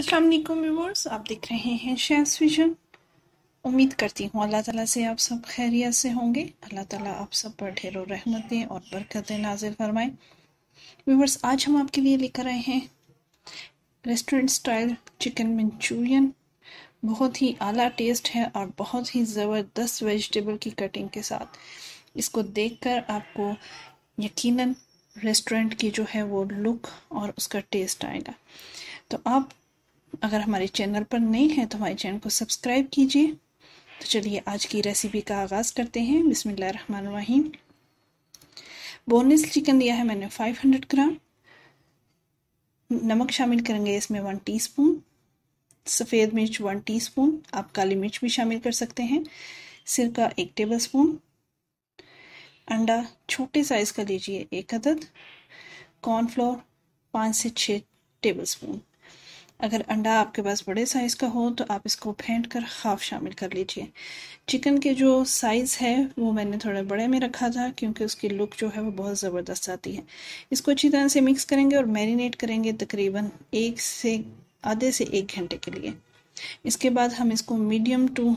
अस्सलाम वालेकुम व्यूअर्स आप देख रहे हैं शेयर्स विजन उम्मीद करती हूँ अल्लाह ताला से आप सब खैरियत से होंगे अल्लाह ताला आप सब पर ढेरों रहमतें और बरकतें नाजिल फरमाएं व्यूअर्स आज हम आपके लिए लेकर आए हैं रेस्टोरेंट स्टाइल चिकन मंचूरियन बहुत ही आला टेस्ट है और बहुत ही ज़बरदस्त वेजिटेबल की कटिंग के साथ इसको कर आपको यकीनन रेस्टोरेंट की जो है वो लुक और उसका टेस्ट आएगा तो आप अगर हमारे चैनल पर नए हैं तो हमारे चैनल को सब्सक्राइब कीजिए तो चलिए आज की रेसिपी का आगाज़ करते हैं बिसमीम बोनलेस चिकन लिया है मैंने 500 ग्राम नमक शामिल करेंगे इसमें वन टीस्पून सफ़ेद मिर्च वन टीस्पून आप काली मिर्च भी शामिल कर सकते हैं सिरका एक टेबल स्पून अंडा छोटे साइज़ का लीजिए एक अदद कॉर्नफ्लोर पाँच से छः टेबल स्पून अगर अंडा आपके पास बड़े साइज़ का हो तो आप इसको फेंट कर हाफ शामिल कर लीजिए चिकन के जो साइज़ है वो मैंने थोड़ा बड़े में रखा था क्योंकि उसकी लुक जो है वो बहुत ज़बरदस्त आती है इसको अच्छी तरह से मिक्स करेंगे और मैरिनेट करेंगे तकरीबन एक से आधे से एक घंटे के लिए इसके बाद हम इसको मीडियम टू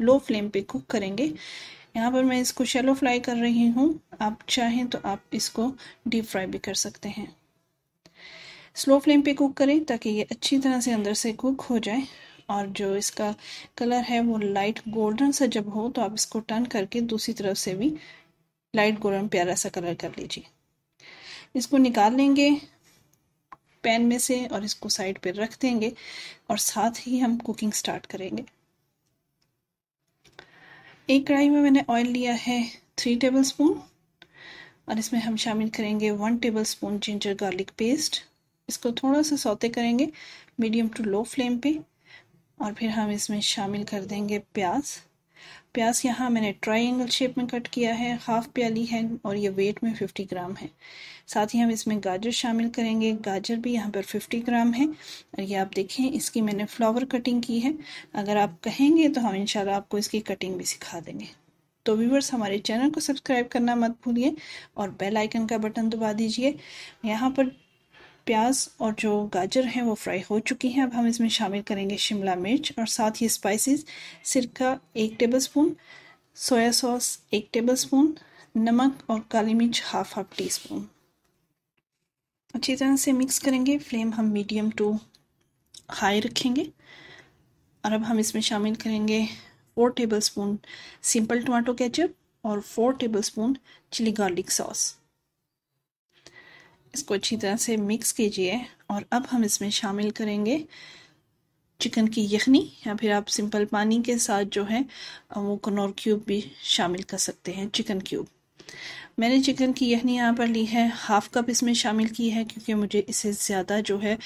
लो फ्लेम पे कुक करेंगे यहाँ पर मैं इसको शेलो फ्राई कर रही हूँ आप चाहें तो आप इसको डीप फ्राई भी कर सकते हैं स्लो फ्लेम पे कुक करें ताकि ये अच्छी तरह से अंदर से कुक हो जाए और जो इसका कलर है वो लाइट गोल्डन सा जब हो तो आप इसको टर्न करके दूसरी तरफ से भी लाइट गोल्डन प्यारा सा कलर कर लीजिए इसको निकाल लेंगे पैन में से और इसको साइड पर रख देंगे और साथ ही हम कुकिंग स्टार्ट करेंगे एक कढ़ाई में मैंने ऑयल लिया है थ्री टेबल स्पून और इसमें हम शामिल करेंगे one tablespoon ginger garlic paste इसको थोड़ा सा सौते करेंगे मीडियम टू लो फ्लेम पे और फिर हम इसमें शामिल कर देंगे प्याज प्याज यहाँ मैंने ट्राइंगल शेप में कट किया है हाफ प्याली है और ये वेट में 50 ग्राम है साथ ही हम इसमें गाजर शामिल करेंगे गाजर भी यहाँ पर 50 ग्राम है और ये आप देखें इसकी मैंने फ्लावर कटिंग की है अगर आप कहेंगे तो हम इंशाल्लाह आपको इसकी कटिंग भी सिखा देंगे तो व्यूवर्स हमारे चैनल को सब्सक्राइब करना मत भूलिए और बेल आइकन का बटन दबा दीजिए यहाँ पर प्याज और जो गाजर हैं वो फ्राई हो चुकी हैं अब हम इसमें शामिल करेंगे शिमला मिर्च और साथ ही स्पाइसेस सिरका एक टेबलस्पून सोया सॉस एक टेबलस्पून नमक और काली मिर्च हाफ हाफ टी स्पून अच्छी तरह से मिक्स करेंगे फ्लेम हम मीडियम टू हाई रखेंगे और अब हम इसमें शामिल करेंगे four tablespoon simple tomato ketchup और four tablespoon chilli garlic sauce इसको अच्छी तरह से मिक्स कीजिए और अब हम इसमें शामिल करेंगे चिकन की यखनी या फिर आप सिंपल पानी के साथ जो है वो कनौर क्यूब भी शामिल कर सकते हैं चिकन क्यूब मैंने चिकन की यखनी यहाँ पर ली है हाफ़ कप इसमें शामिल की है क्योंकि मुझे इसे ज़्यादा जो है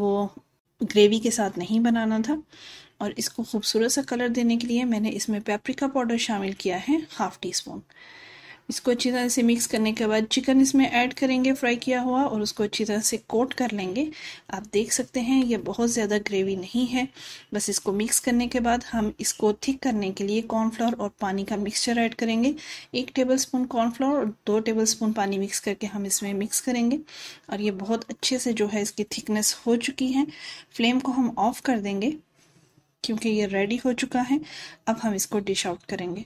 वो ग्रेवी के साथ नहीं बनाना था और इसको खूबसूरत सा कलर देने के लिए मैंने इसमें पेपरिका पाउडर शामिल किया है हाफ़ टी स्पून इसको अच्छी तरह से मिक्स करने के बाद चिकन इसमें ऐड करेंगे फ्राई किया हुआ और उसको अच्छी तरह से कोट कर लेंगे आप देख सकते हैं ये बहुत ज़्यादा ग्रेवी नहीं है बस इसको मिक्स करने के बाद हम इसको थिक करने के लिए कॉर्नफ्लोर और पानी का मिक्सचर ऐड करेंगे एक टेबल स्पून कॉर्नफ्लोर और दो टेबल स्पून पानी मिक्स करके हम इसमें मिक्स करेंगे और ये बहुत अच्छे से जो है इसकी थिकनेस हो चुकी है फ्लेम को हम ऑफ़ कर देंगे क्योंकि ये रेडी हो चुका है अब हम इसको डिश आउट करेंगे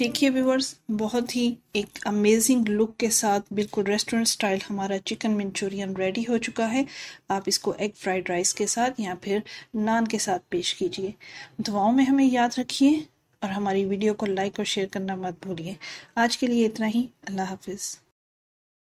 देखिए व्यूवर्स बहुत ही एक अमेजिंग लुक के साथ बिल्कुल रेस्टोरेंट स्टाइल हमारा चिकन मंचूरियन रेडी हो चुका है आप इसको एग फ्राइड राइस के साथ या फिर नान के साथ पेश कीजिए दुआओं में हमें याद रखिए और हमारी वीडियो को लाइक और शेयर करना मत भूलिए आज के लिए इतना ही अल्लाह हाफिज़